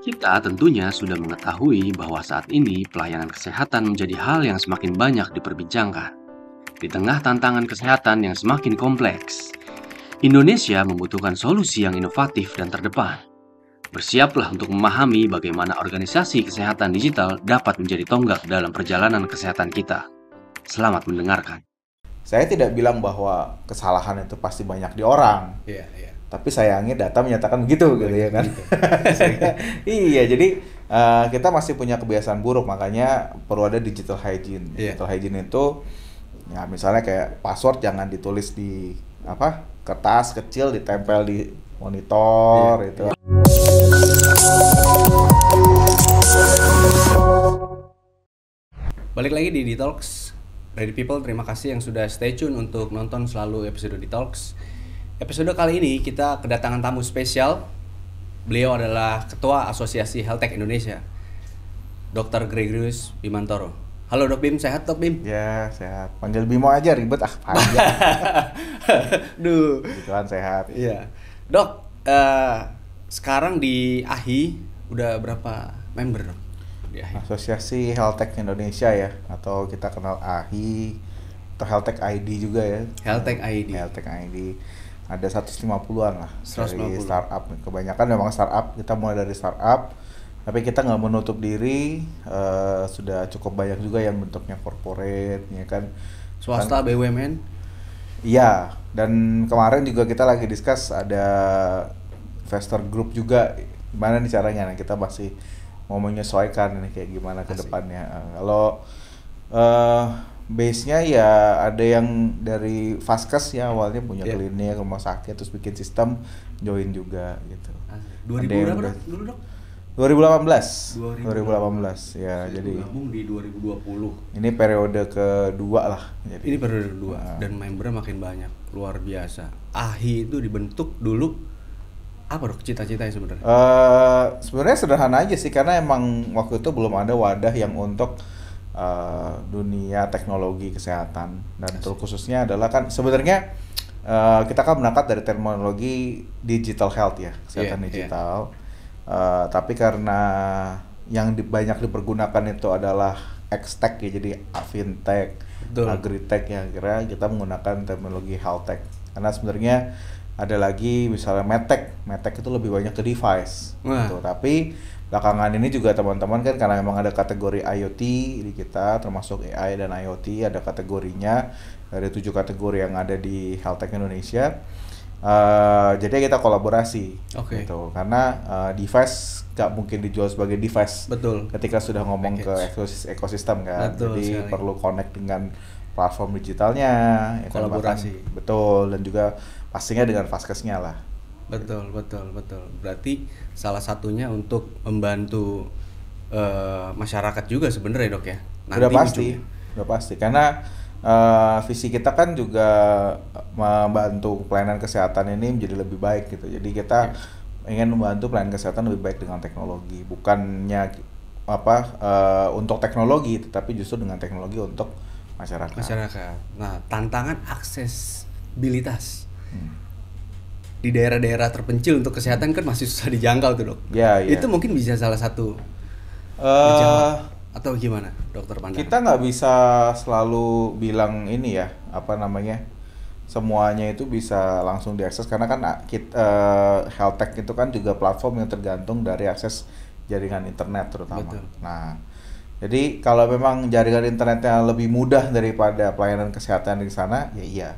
Kita tentunya sudah mengetahui bahwa saat ini pelayanan kesehatan menjadi hal yang semakin banyak diperbincangkan. Di tengah tantangan kesehatan yang semakin kompleks, Indonesia membutuhkan solusi yang inovatif dan terdepan. Bersiaplah untuk memahami bagaimana organisasi kesehatan digital dapat menjadi tonggak dalam perjalanan kesehatan kita. Selamat mendengarkan. Saya tidak bilang bahwa kesalahan itu pasti banyak di orang. yeah, Yeah tapi sayangnya data menyatakan begitu oh, gitu ya iya. kan gitu. iya jadi uh, kita masih punya kebiasaan buruk makanya perlu ada digital hygiene yeah. digital hygiene itu ya misalnya kayak password jangan ditulis di apa kertas kecil ditempel di monitor yeah. itu balik lagi di Detox Ready People terima kasih yang sudah stay tune untuk nonton selalu episode Detox Episode kali ini kita kedatangan tamu spesial. Beliau adalah Ketua Asosiasi Health Tech Indonesia, Dr. Gregorius Bimantoro. Halo Dok Bim, sehat Dok Bim? Ya, sehat. Panggil Bimo aja ribet ah, Aduh Duh. sehat. Iya. Dok, uh, sekarang di AHI udah berapa member Dok? Di AHI. Asosiasi Indonesia ya, atau kita kenal AHI atau Tech ID juga ya. Tech ID. Tech ID ada 150-an lah 150. dari startup. Kebanyakan memang startup, kita mulai dari startup, tapi kita nggak menutup diri, uh, sudah cukup banyak juga yang bentuknya corporate, ya kan. Swasta, kan, BUMN? Iya, dan kemarin juga kita lagi discuss ada investor group juga, gimana nih caranya, nah, kita masih mau menyesuaikan ini kayak gimana ke depannya. Eh, kalau uh, base-nya ya ada yang dari Vaskes ya awalnya punya yeah. klinik rumah sakit terus bikin sistem join juga gitu. 2000 berapa dulu dok? 2018. 2018. 2018 ya jadi gabung di 2020. Ini periode kedua lah. Jadi. Ini periode kedua nah. dan membernya makin banyak luar biasa. Ahi itu dibentuk dulu apa dok cita cita yang sebenarnya? Uh, sebenarnya sederhana aja sih karena emang waktu itu belum ada wadah yang untuk Eh, dunia teknologi kesehatan dan terkhususnya adalah kan sebenarnya uh, kita kan berangkat dari terminologi digital health ya kesehatan yeah, iya. digital yeah. Uh, tapi karena yang di, banyak dipergunakan itu adalah tech ya jadi fintech Betul. agritech ya kira kita menggunakan terminologi health tech karena sebenarnya ada lagi misalnya medtech medtech itu lebih banyak ke device Wah. gitu tapi belakangan ini juga teman-teman kan karena memang ada kategori IoT di kita termasuk AI dan IoT ada kategorinya ada tujuh kategori yang ada di Health Tech Indonesia uh, jadi kita kolaborasi okay. gitu karena uh, device nggak mungkin dijual sebagai device betul ketika sudah ngomong ke ekosistem kan betul jadi sekali. perlu connect dengan platform digitalnya hmm, ya kan? kolaborasi kan, betul dan juga pastinya dengan vaskesnya lah Betul, betul, betul. Berarti salah satunya untuk membantu uh, masyarakat juga sebenarnya, Dok ya. Nanti udah pasti. Ujungnya. Udah pasti karena uh, visi kita kan juga membantu pelayanan kesehatan ini menjadi lebih baik gitu. Jadi kita yes. Ya. ingin membantu pelayanan kesehatan lebih baik dengan teknologi, bukannya apa uh, untuk teknologi tetapi justru dengan teknologi untuk masyarakat. Masyarakat. Nah, tantangan aksesibilitas. Hmm di daerah-daerah terpencil untuk kesehatan kan masih susah dijangkau tuh dok. Ya, ya. Itu mungkin bisa salah satu uh, atau gimana dokter pandang? Kita nggak bisa selalu bilang ini ya apa namanya semuanya itu bisa langsung diakses karena kan ah, kita, uh, eh, health tech itu kan juga platform yang tergantung dari akses jaringan internet terutama. Betul. Nah jadi kalau memang jaringan internetnya lebih mudah daripada pelayanan kesehatan di sana ya iya.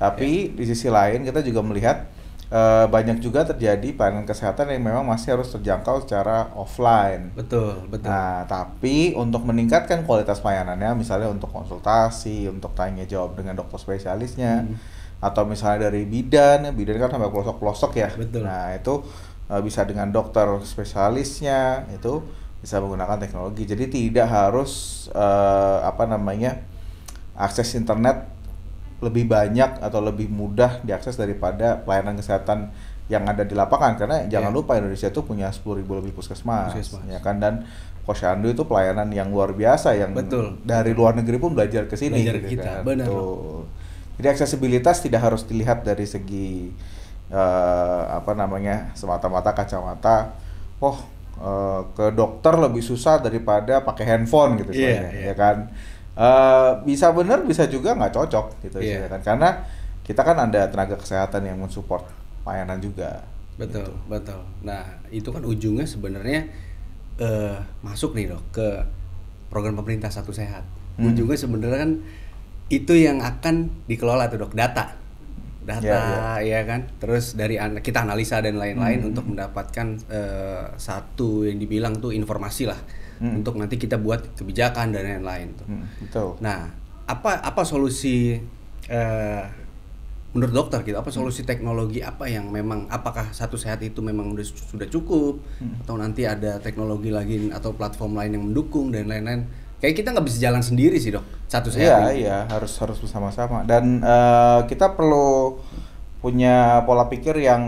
Tapi ya. di sisi lain kita juga melihat Eh, banyak juga terjadi pelayanan kesehatan yang memang masih harus terjangkau secara offline. Betul, betul. Nah, tapi untuk meningkatkan kualitas pelayanannya, misalnya untuk konsultasi, untuk tanya jawab dengan dokter spesialisnya, hmm. atau misalnya dari bidan, bidan kan sampai pelosok-pelosok ya. Betul. Nah, itu eh, bisa dengan dokter spesialisnya, itu bisa menggunakan teknologi. Jadi tidak harus uh, apa namanya akses internet lebih banyak atau lebih mudah diakses daripada pelayanan kesehatan yang ada di lapangan karena iya. jangan lupa Indonesia itu punya 10.000 lebih puskesmas, puskesmas ya kan dan posyandu itu pelayanan yang luar biasa yang betul dari luar negeri pun belajar ke sini belajar gitu kita kan. benar jadi aksesibilitas tidak harus dilihat dari segi uh, apa namanya semata-mata kacamata oh uh, ke dokter lebih susah daripada pakai handphone gitu yeah, iya, yeah. ya kan uh, bisa bener bisa juga nggak cocok gitu yeah. Iya. Ya kan karena kita kan ada tenaga kesehatan yang mensupport layanan juga betul gitu. betul nah itu kan ujungnya sebenarnya uh, masuk nih dok ke program pemerintah satu sehat hmm. ujungnya sebenarnya kan itu yang akan dikelola tuh dok data data yeah, yeah. ya kan terus dari an kita analisa dan lain-lain hmm. untuk mendapatkan uh, satu yang dibilang tuh informasi lah hmm. untuk nanti kita buat kebijakan dan lain-lain. Hmm, betul. Nah, apa apa solusi uh, menurut dokter gitu? Apa hmm. solusi hmm. teknologi apa yang memang apakah satu sehat itu memang sudah, sudah cukup hmm. atau nanti ada teknologi lagi atau platform lain yang mendukung dan lain-lain? Kayak kita nggak bisa jalan sendiri sih dok. Satu sehat. Iya iya harus harus bersama-sama dan uh, kita perlu punya pola pikir yang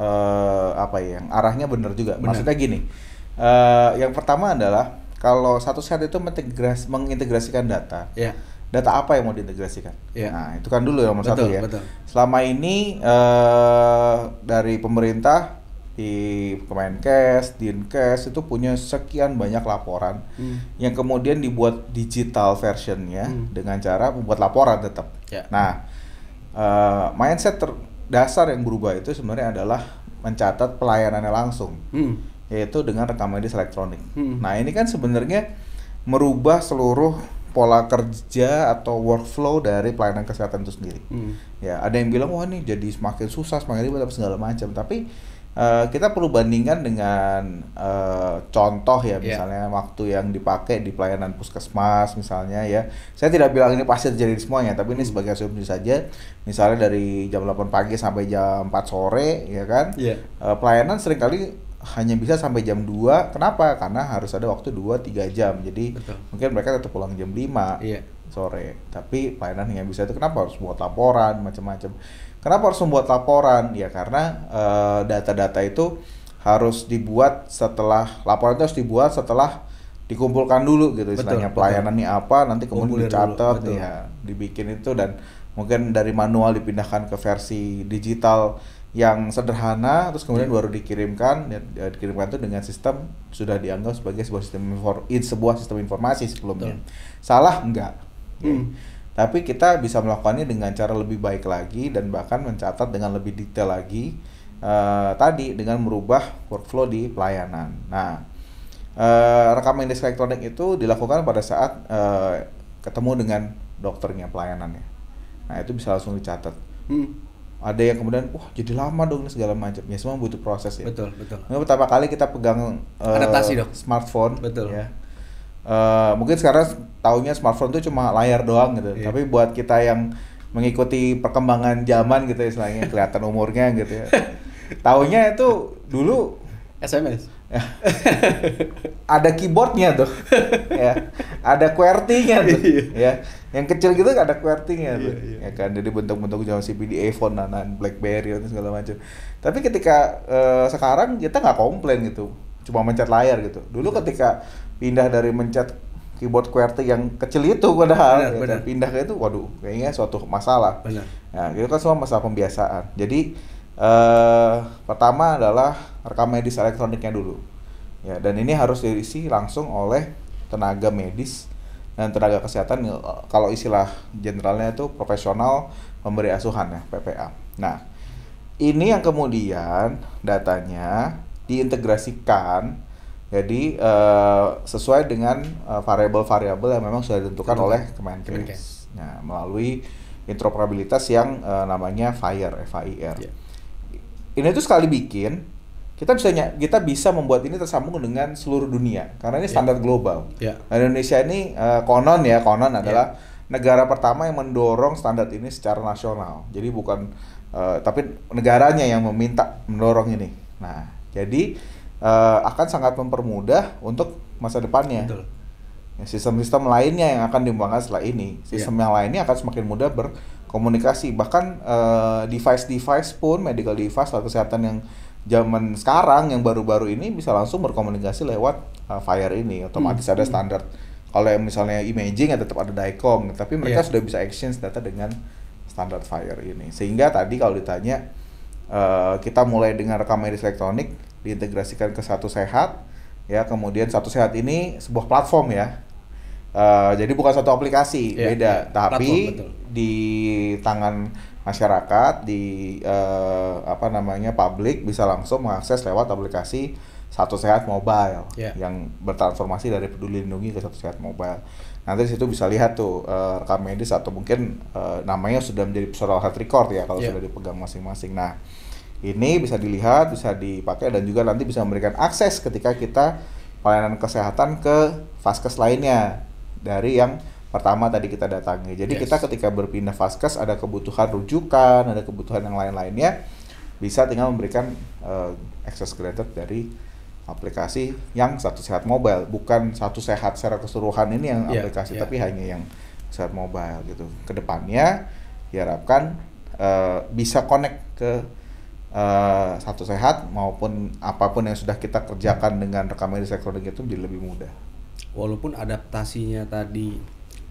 uh, apa ya yang arahnya benar juga. Bener. Maksudnya gini, Eh, yang pertama adalah kalau satu set itu mengintegrasikan data. Yeah. Data apa yang mau diintegrasikan? Yeah. Nah, itu kan dulu nomor betul, satu ya. Betul. Selama ini uh, dari pemerintah di Kemenkes, Dinkes itu punya sekian banyak laporan hmm. yang kemudian dibuat digital versionnya hmm. dengan cara membuat laporan tetap. Yeah. Nah, uh, mindset dasar yang berubah itu sebenarnya adalah mencatat pelayanannya langsung. Hmm yaitu dengan rekam medis elektronik. Hmm. Nah, ini kan sebenarnya merubah seluruh pola kerja atau workflow dari pelayanan kesehatan itu sendiri. Hmm. Ya, ada yang bilang wah ini jadi semakin susah, semakin ribet apa segala macam, tapi Uh, kita perlu bandingkan dengan uh, contoh ya, ya. misalnya yeah. waktu yang dipakai di pelayanan puskesmas misalnya ya saya tidak bilang ini pasti terjadi di semuanya tapi ini hmm. sebagai asumsi saja misalnya dari jam 8 pagi sampai jam 4 sore ya kan yeah. Ya. uh, pelayanan seringkali hanya bisa sampai jam 2. Kenapa? Karena harus ada waktu 2 3 jam. Jadi Betul. mungkin mereka tetap pulang jam 5 iya. sore. Tapi pelayanan yang bisa itu kenapa harus buat laporan macam-macam. Kenapa harus membuat laporan? Ya karena eh, data-data uh, itu harus dibuat setelah laporan itu harus dibuat setelah dikumpulkan dulu gitu betul, istilahnya pelayanan ini apa nanti kemudian Kumpulin dicatat dulu, ya dibikin itu dan mungkin dari manual dipindahkan ke versi digital yang sederhana terus kemudian baru dikirimkan ya, dikirimkan itu dengan sistem sudah dianggap sebagai sebuah sistem infor, sebuah sistem informasi sebelumnya. Betul. Salah enggak. Ya. Hmm. Tapi kita bisa melakukannya dengan cara lebih baik lagi dan bahkan mencatat dengan lebih detail lagi uh, tadi dengan merubah workflow di pelayanan. Nah, uh, eh, rekam elektronik itu dilakukan pada saat uh, ketemu dengan dokternya pelayanannya. Nah, itu bisa langsung dicatat. Hmm ada yang kemudian wah jadi lama dong ini segala macam ya semua butuh proses ya betul betul Mungkin pertama kali kita pegang uh, adaptasi dong smartphone betul ya uh, mungkin sekarang taunya smartphone itu cuma layar doang gitu yeah. tapi buat kita yang mengikuti perkembangan zaman gitu istilahnya kelihatan umurnya gitu ya taunya itu dulu SMS ada keyboardnya tuh ya ada qwertynya tuh iya. ya yang kecil gitu ada qwertynya tuh iya, iya. ya kan jadi bentuk-bentuk zaman CPD iPhone nanan BlackBerry dan segala macam tapi ketika uh, sekarang kita nggak komplain gitu cuma mencet layar gitu dulu Betul. ketika pindah dari mencet keyboard QWERTY yang kecil itu padahal benar, ya, benar. pindah ke itu waduh kayaknya suatu masalah benar. nah itu kan semua masalah pembiasaan jadi uh, pertama adalah rekam medis elektroniknya dulu. Ya, dan ini harus diisi langsung oleh tenaga medis dan tenaga kesehatan eh, kalau istilah generalnya itu profesional memberi asuhan ya, PPA. Nah, ini yang kemudian datanya diintegrasikan jadi uh, sesuai dengan eh, variabel-variabel yang memang sudah ditentukan oleh Kemenkes. okay. Nah, melalui interoperabilitas yang uh, namanya FIRE, FIR. Yeah. Ini tuh sekali bikin kita bisa kita bisa membuat ini tersambung dengan seluruh dunia karena ini ya. standar yeah. global. Yeah. Ya. Indonesia ini uh, konon ya konon ya. adalah negara pertama yang mendorong standar ini secara nasional. Jadi bukan uh, tapi negaranya yang meminta mendorong ini. Nah jadi uh, akan sangat mempermudah untuk masa depannya. Sistem-sistem lainnya yang akan dibangun setelah ini, sistem yeah. yang lainnya akan semakin mudah berkomunikasi. Bahkan device-device uh, device -device pun medical device atau kesehatan yang zaman sekarang yang baru-baru ini bisa langsung berkomunikasi lewat uh, Fire ini hmm. otomatis hmm. ada standar. Kalau yang misalnya imaging ya tetap ada Dicom, tapi iya. mereka yeah. sudah bisa exchange data dengan standar Fire ini. Sehingga tadi kalau ditanya uh, kita mulai dengan rekam medis elektronik diintegrasikan ke satu sehat ya kemudian satu sehat ini sebuah platform ya uh, jadi bukan satu aplikasi yeah, beda yeah, tapi platform, di tangan masyarakat di uh, apa namanya publik bisa langsung mengakses lewat aplikasi satu sehat mobile yeah. yang bertransformasi dari peduli lindungi ke satu sehat mobile nanti di situ bisa lihat tuh uh, rekam medis atau mungkin uh, namanya sudah menjadi personal health record ya kalau yeah. sudah dipegang masing-masing. Nah, ini bisa dilihat, bisa dipakai dan juga nanti bisa memberikan akses ketika kita pelayanan kesehatan ke vaskes lainnya dari yang pertama tadi kita datangi. Jadi yes. kita ketika berpindah vaskes ada kebutuhan rujukan, ada kebutuhan yang lain-lainnya bisa tinggal memberikan uh, access granted dari aplikasi yang satu sehat mobile, bukan satu sehat secara keseluruhan ini yang yeah, aplikasi, yeah. tapi hanya yang sehat mobile gitu. Kedepannya diharapkan uh, bisa connect ke uh, satu sehat maupun apapun yang sudah kita kerjakan dengan rekam medis elektronik itu menjadi lebih mudah. Walaupun adaptasinya tadi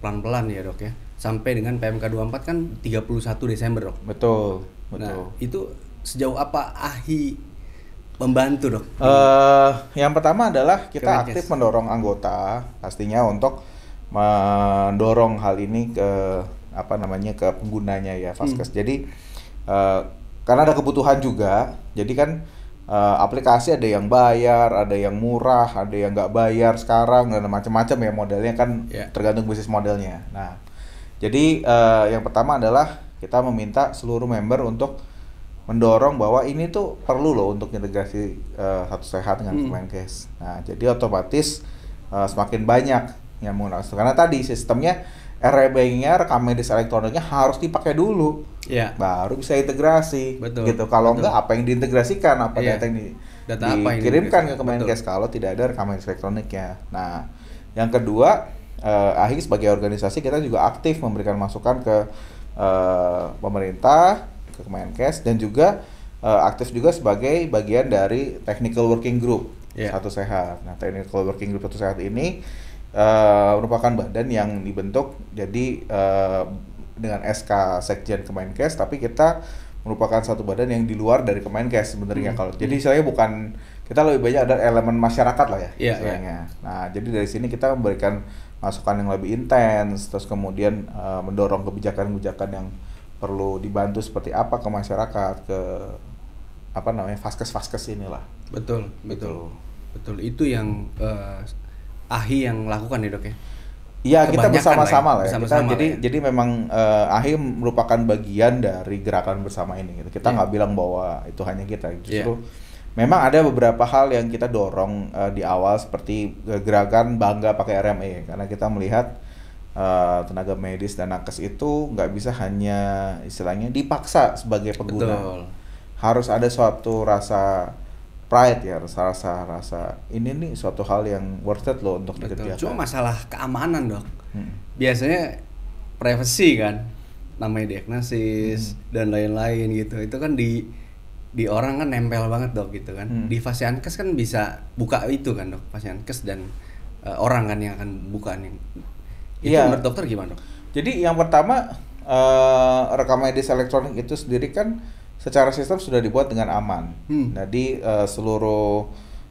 pelan-pelan ya dok ya sampai dengan PMK 24 kan 31 Desember dok betul nah, betul nah itu sejauh apa AHI membantu dok uh, yang pertama adalah kita Kemenkes. aktif mendorong anggota pastinya untuk mendorong hal ini ke apa namanya ke penggunanya ya vaskes hmm. jadi uh, karena ada kebutuhan juga jadi kan uh, aplikasi ada yang bayar, ada yang murah, ada yang nggak bayar sekarang dan macam-macam ya modelnya kan yeah. tergantung bisnis modelnya. Nah, jadi uh, yang pertama adalah kita meminta seluruh member untuk mendorong bahwa ini tuh perlu loh untuk integrasi uh, satu sehat dengan hmm. client Nah, jadi otomatis uh, semakin banyak yang menggunakan karena tadi sistemnya rmb e nya rekam medis elektroniknya harus dipakai dulu. Iya. Baru bisa integrasi. Betul. Gitu. Kalau enggak apa yang diintegrasikan, apa iya. data yang di, data dikirimkan yang ke Kemenkes kalau tidak ada rekam medis elektroniknya. Nah, yang kedua, eh, AHI sebagai organisasi kita juga aktif memberikan masukan ke eh, pemerintah, ke Kemenkes dan juga eh, aktif juga sebagai bagian dari technical working group yeah. satu sehat. Nah, technical working group satu sehat ini uh, merupakan badan yang dibentuk jadi uh, dengan SK Sekjen Kemenkes tapi kita merupakan satu badan yang di luar dari Kemenkes sebenarnya hmm. kalau hmm. jadi saya bukan kita lebih banyak ada elemen masyarakat lah ya yeah, iya, iya. Yeah. Nah jadi dari sini kita memberikan masukan yang lebih intens terus kemudian uh, mendorong kebijakan-kebijakan yang perlu dibantu seperti apa ke masyarakat ke apa namanya faskes-faskes inilah. Betul betul gitu. betul, betul. itu yang uh, Ahli yang lakukan ya dok ya? Iya kita bersama-sama lah, ya. Bersama ya. kita, jadi ya. jadi memang uh, AHI merupakan bagian dari gerakan bersama ini. Gitu. Kita iya. nggak yeah. bilang bahwa itu hanya kita, justru yeah. memang ada beberapa hal yang kita dorong uh, di awal seperti eh, gerakan bangga pakai RME karena kita melihat uh, tenaga medis dan nakes itu nggak bisa hanya istilahnya dipaksa sebagai pengguna, Betul. harus ada suatu rasa pride ya rasa rasa rasa ini nih suatu hal yang worth it loh untuk dikerjakan. Cuma masalah keamanan dok. Hmm. Biasanya privacy kan, namanya diagnosis hmm. dan lain-lain gitu. Itu kan di di orang kan nempel banget dok gitu kan. Hmm. Di fasiankes kan bisa buka itu kan dok, fasiankes dan uh, orang kan yang akan buka nih. Itu ya. menurut dokter gimana dok? Jadi yang pertama uh, rekam medis elektronik itu sendiri kan secara sistem sudah dibuat dengan aman. Hmm. Jadi nah, uh, eh, seluruh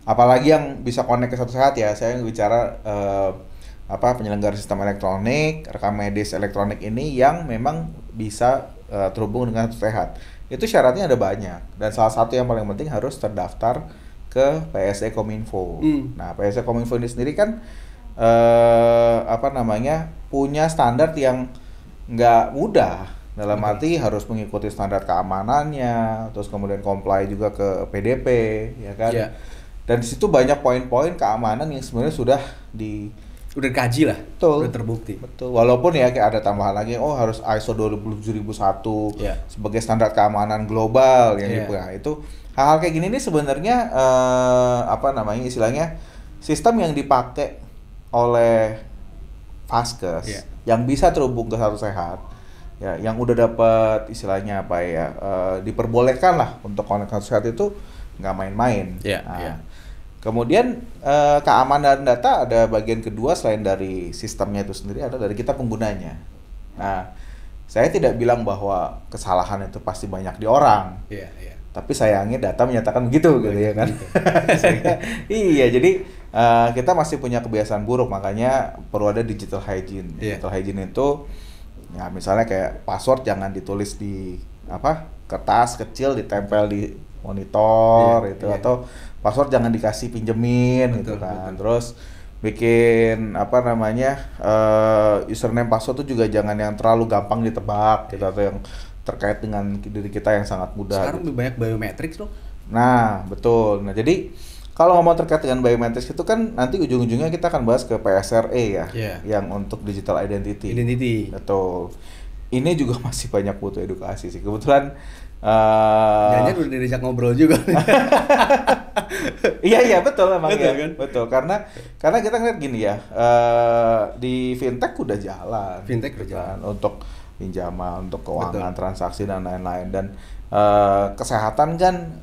apalagi yang bisa connect ke satu Sehat ya, saya bicara uh, apa penyelenggara sistem elektronik, rekam medis elektronik ini yang memang bisa uh, terhubung dengan Satu sehat. Itu syaratnya ada banyak dan salah satu yang paling penting harus terdaftar ke PSE Kominfo. Hmm. Nah, PSE Kominfo ini sendiri kan uh, apa namanya? punya standar yang nggak mudah dalam okay. Hmm. arti harus mengikuti standar keamanannya terus kemudian comply juga ke PDP ya kan yeah. dan di situ banyak poin-poin keamanan yang sebenarnya sudah di udah kaji lah betul udah terbukti betul walaupun ya kayak ada tambahan lagi oh harus ISO 27001 yeah. sebagai standar keamanan global yang yeah. dipegang itu hal-hal kayak gini ini sebenarnya eh, apa namanya istilahnya sistem yang dipakai oleh Faskes yeah. yang bisa terhubung ke satu sehat ya yang udah dapat istilahnya apa ya uh, diperbolehkan lah untuk konten sehat itu nggak main-main. Yeah, nah, yeah. Kemudian uh, keamanan data ada bagian kedua selain dari sistemnya itu sendiri ada dari kita penggunanya. Nah, saya tidak bilang bahwa kesalahan itu pasti banyak di orang. Yeah, yeah. Tapi sayangnya data menyatakan begitu gitu ya kan. Gitu. iya, jadi uh, kita masih punya kebiasaan buruk makanya perlu ada digital hygiene. Yeah. Digital hygiene itu ya misalnya kayak password jangan ditulis di apa kertas kecil ditempel di monitor yeah, itu yeah. atau password jangan dikasih pinjemin gitu betul, gitu kan betul. terus bikin apa namanya uh, username password tuh juga jangan yang terlalu gampang ditebak gitu iya. atau yang terkait dengan diri kita yang sangat mudah. Sekarang gitu. lebih banyak biometrik loh. Nah, betul. Nah, jadi kalau ngomong terkait dengan biometrics itu kan nanti ujung-ujungnya kita akan bahas ke PSRE ya, yeah. yang untuk digital identity. Identity. Betul. Ini juga masih banyak butuh edukasi sih. Kebetulan eh, Jangan uh, udah diajak ngobrol juga. iya iya betul emang betul, ya. Kan? Betul karena karena kita ngeliat gini ya uh, di fintech udah jalan. Fintech udah gitu kan. jalan untuk pinjaman, untuk keuangan, betul. transaksi dan lain-lain dan uh, kesehatan kan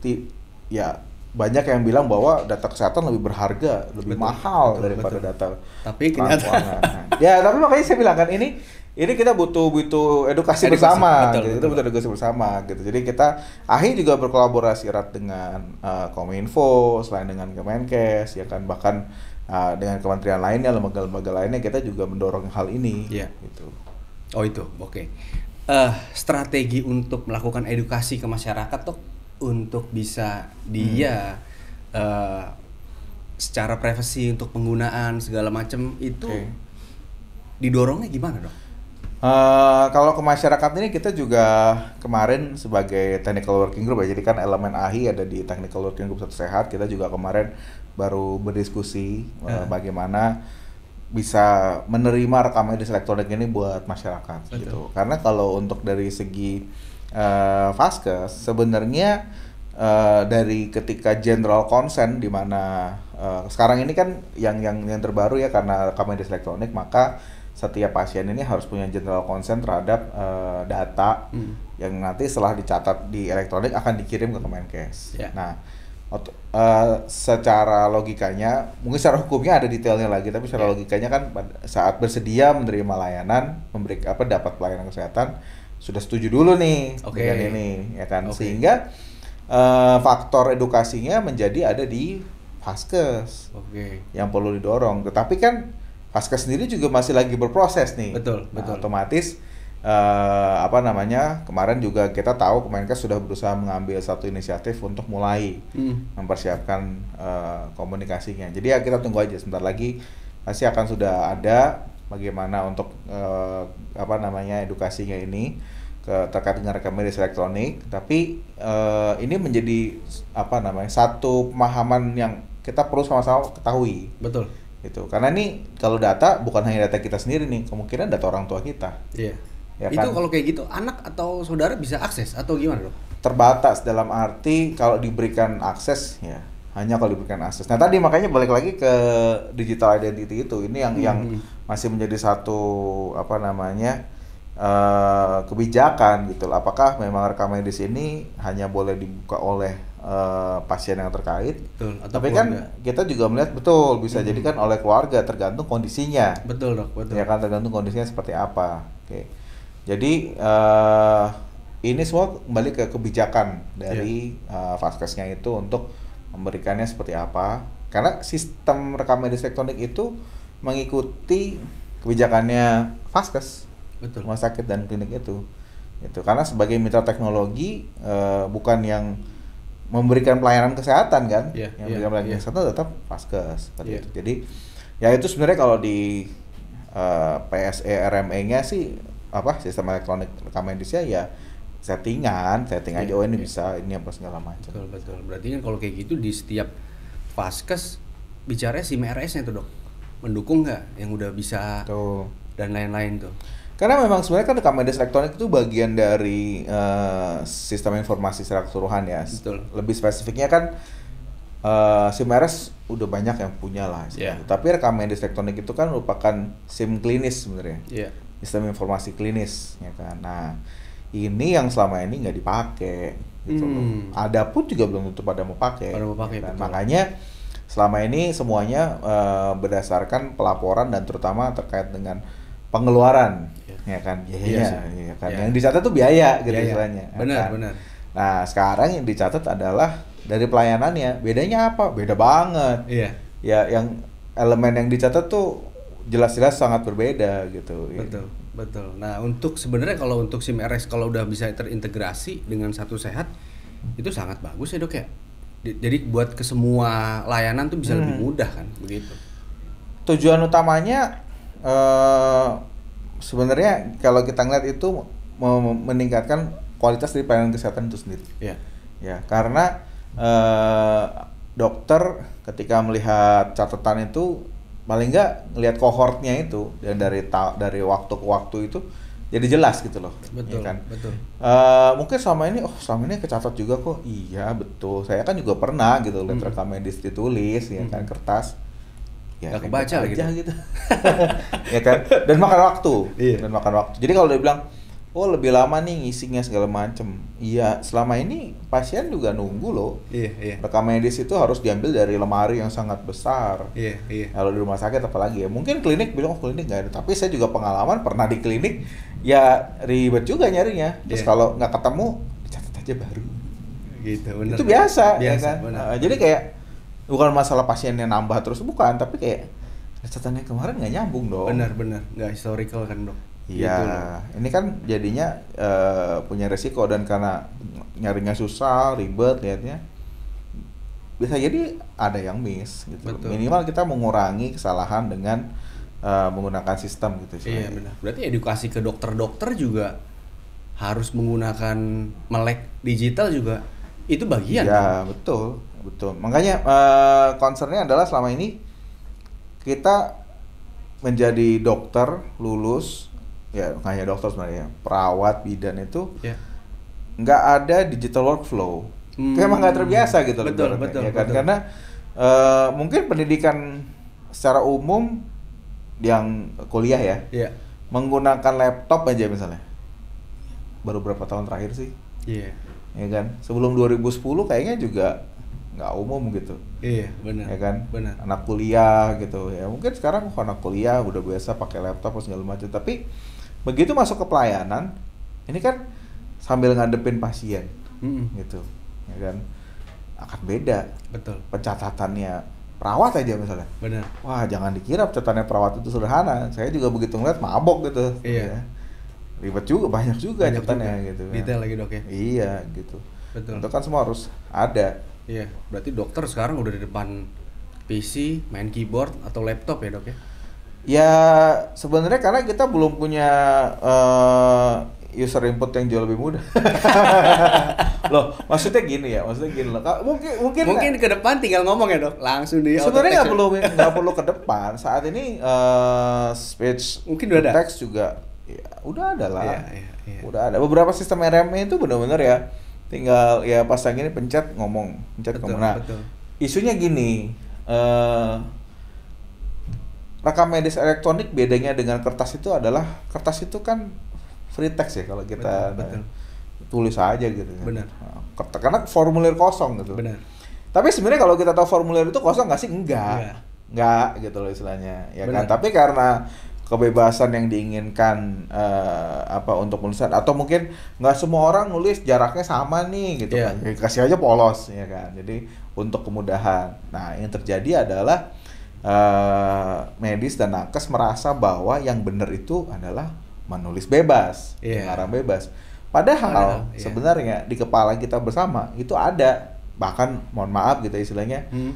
ti ya banyak yang bilang bahwa data kesehatan lebih berharga, lebih betul, mahal betul, daripada betul. data. Tapi kenyataannya. Nah, ya, tapi makanya saya bilang kan ini ini kita butuh butuh edukasi, edukasi bersama, betul, gitu. betul, kita butuh edukasi bersama gitu. Jadi kita akhir juga berkolaborasi erat dengan uh, Kominfo, selain dengan Kemenkes, ya kan bahkan uh, dengan kementerian lainnya, lembaga-lembaga lainnya kita juga mendorong hal ini. Iya. Gitu. Oh itu, oke. Okay. Uh, eh, strategi untuk melakukan edukasi ke masyarakat tuh untuk bisa hmm. dia hmm. uh, secara privasi untuk penggunaan segala macam itu okay. didorongnya gimana dong? Uh, kalau ke masyarakat ini kita juga kemarin sebagai technical working group ya, jadi kan elemen AHI ada di technical working group satu sehat. Kita juga kemarin baru berdiskusi uh. Uh, bagaimana bisa menerima rekam medis elektronik ini buat masyarakat gitu. Betul. gitu. Karena kalau untuk dari segi uh, eh, Vaskes sebenarnya uh, dari ketika general consent di mana uh, sekarang ini kan yang yang yang terbaru ya karena kami di elektronik maka setiap pasien ini harus punya general consent terhadap uh, data hmm. yang nanti setelah dicatat di elektronik akan dikirim ke Kemenkes. Yeah. Nah, uh, secara logikanya mungkin secara hukumnya ada detailnya lagi tapi secara ya. logikanya kan saat bersedia menerima layanan, memberi apa dapat pelayanan kesehatan sudah setuju dulu nih okay. dengan ini ya kan okay. sehingga uh, faktor edukasinya menjadi ada di paskes okay. yang perlu didorong tetapi kan paskes sendiri juga masih lagi berproses nih betul nah, betul otomatis uh, apa namanya kemarin juga kita tahu Kemenkes sudah berusaha mengambil satu inisiatif untuk mulai hmm. mempersiapkan uh, komunikasinya jadi ya kita tunggu aja sebentar lagi pasti akan sudah ada bagaimana untuk uh, apa namanya edukasinya ini ke, terkait dengan rekam medis elektronik tapi uh, ini menjadi apa namanya satu pemahaman yang kita perlu sama-sama ketahui betul itu karena ini kalau data bukan hanya data kita sendiri nih kemungkinan data orang tua kita iya ya itu kan? kalau kayak gitu anak atau saudara bisa akses atau gimana loh terbatas dalam arti kalau diberikan akses ya hanya kalau diberikan akses. Nah tadi makanya balik lagi ke digital identity itu, ini yang hmm. yang masih menjadi satu apa namanya uh, kebijakan gitu. Apakah memang rekaman di sini hanya boleh dibuka oleh uh, pasien yang terkait? Betul. Atau Tapi kan keluarga. kan kita juga melihat betul bisa hmm. jadi kan oleh keluarga tergantung kondisinya. Betul dok. Betul. Ya kan tergantung kondisinya seperti apa. Oke. Jadi uh, ini semua kembali ke kebijakan dari yeah. Ya. uh, vaskesnya itu untuk memberikannya seperti apa karena sistem rekam medis elektronik itu mengikuti kebijakannya vaskes rumah sakit dan klinik itu itu karena sebagai mitra teknologi e, bukan yang memberikan pelayanan kesehatan kan yeah, yang yeah, memberikan pelayanan yeah. kesehatan tetap vaskes yeah. itu jadi ya itu sebenarnya kalau di eh, e, PSE RME nya sih apa sistem elektronik rekam medisnya ya settingan, setting aja iya, oh ini iya. bisa ini apa segala macam. Betul betul. Berarti kan kalau kayak gitu di setiap vaskes bicara si mrs nya tuh dok, mendukung nggak yang udah bisa tuh. dan lain-lain tuh. Karena memang sebenarnya kan rekam medis elektronik itu bagian dari uh, sistem informasi secara keseluruhan ya. Betul. Lebih spesifiknya kan uh, si MRS udah banyak yang punya lah. Yeah. Iya. Tapi rekam medis elektronik itu kan merupakan SIM klinis sebenarnya. Yeah. Sistem informasi klinis ya kan. Nah, ini yang selama ini nggak dipakai gitu hmm. Ada pun juga belum tentu pada mau pakai. Pada mau pakai. Dan betul. makanya selama ini semuanya uh, berdasarkan pelaporan dan terutama terkait dengan pengeluaran yeah. ya kan biayanya yeah, ya iya kan yeah. yang dicatat tuh biaya gitu biaya. Iya. istilahnya. Ya benar, kan? benar. Nah, sekarang yang dicatat adalah dari pelayanannya. Bedanya apa? Beda banget. Iya. Yeah. Ya yang elemen yang dicatat tuh jelas-jelas sangat berbeda gitu. Betul. Betul. Nah, untuk sebenarnya kalau untuk SIM RX kalau udah bisa terintegrasi dengan satu sehat itu sangat bagus ya, Dok ya. Jadi buat ke semua layanan tuh bisa hmm. lebih mudah kan, begitu. Tujuan utamanya uh, sebenarnya kalau kita ngeliat itu meningkatkan kualitas dari pelayanan kesehatan itu sendiri. Ya. Ya, karena uh, dokter ketika melihat catatan itu paling nggak ngelihat kohortnya itu dan dari ta dari waktu ke waktu itu jadi jelas gitu loh iya betul ya kan betul uh, mungkin selama ini oh selama ini kecatat juga kok iya betul saya kan juga pernah gitu lihat hmm. rekam medis ditulis ya kan hmm. kertas ya Gak kebaca gitu, aja, gitu. ya kan dan makan waktu iya. dan makan waktu jadi kalau dia bilang oh lebih lama nih ngisinya segala macem iya selama ini pasien juga nunggu loh iya iya rekam medis itu harus diambil dari lemari yang sangat besar iya iya kalau di rumah sakit apalagi ya mungkin klinik bilang oh klinik nggak ada tapi saya juga pengalaman pernah di klinik ya ribet juga nyarinya terus iya. kalau nggak ketemu catat aja baru gitu bener. itu biasa, biasa ya kan bener. Nah, jadi kayak bukan masalah pasiennya nambah terus bukan tapi kayak catatannya kemarin nggak nyambung dong benar benar nggak historical kan dok Iya, gitu ini kan jadinya uh, punya resiko dan karena nyarinya susah, ribet liatnya. Bisa jadi ada yang miss gitu. Betul. Minimal kita mengurangi kesalahan dengan uh, menggunakan sistem gitu sih. Iya benar. Berarti edukasi ke dokter-dokter juga harus menggunakan melek digital juga itu bagian. Iya, kan? betul. Betul. Makanya uh, concernnya adalah selama ini kita menjadi dokter lulus ya nggak hanya dokter sebenarnya perawat bidan itu yeah. nggak ada digital workflow hmm. emang nggak hmm, terbiasa gitu betul, betul, ya kan karena uh, mungkin pendidikan secara umum yang kuliah ya yeah. menggunakan laptop aja misalnya baru berapa tahun terakhir sih yeah. ya kan sebelum 2010 kayaknya juga nggak umum gitu. Iya, benar. Ya kan? Benar. Anak kuliah gitu. Ya mungkin sekarang anak kuliah udah biasa pakai laptop segala macam, tapi begitu masuk ke pelayanan ini kan sambil ngadepin pasien mm gitu ya kan akan beda betul pencatatannya perawat aja misalnya benar wah jangan dikira pencatatannya perawat itu sederhana saya juga begitu ngeliat mabok gitu iya ya. ribet juga banyak juga catatannya gitu gitu detail lagi dok ya iya gitu betul itu kan semua harus ada iya berarti dokter sekarang udah di depan PC main keyboard atau laptop ya dok ya Ya sebenarnya karena kita belum punya uh, user input yang jauh lebih mudah. loh, maksudnya gini ya, maksudnya gini loh. Mungkin mungkin mungkin ke depan tinggal ngomong ya, Dok. Langsung di Sebenarnya nggak ya. perlu nggak perlu ke depan. Saat ini uh, speech mungkin udah ada. juga ya, udah ada lah. Ya, ya, ya. Udah ada. Beberapa sistem RM itu benar-benar ya tinggal ya pasangin pencet ngomong, pencet betul, ngomong. Nah, betul. isunya gini, uh, rekam medis elektronik bedanya dengan kertas itu adalah kertas itu kan free text ya kalau kita betul, betul. tulis aja gitu. Kan. Benar. Nah, karena formulir kosong gitu. Benar. Tapi sebenarnya kalau kita tahu formulir itu kosong nggak sih? Enggak. Enggak gitu loh istilahnya. Ya kan? Benar. kan? Tapi karena kebebasan yang diinginkan uh, apa untuk penulisan atau mungkin nggak semua orang nulis jaraknya sama nih gitu ya. kan kasih aja polos ya kan jadi untuk kemudahan nah yang terjadi adalah uh, medis dan nakes merasa bahwa yang benar itu adalah menulis bebas, yeah. Iya. mengarang bebas. Padahal, Padahal iya. sebenarnya di kepala kita bersama itu ada bahkan mohon maaf gitu istilahnya hmm.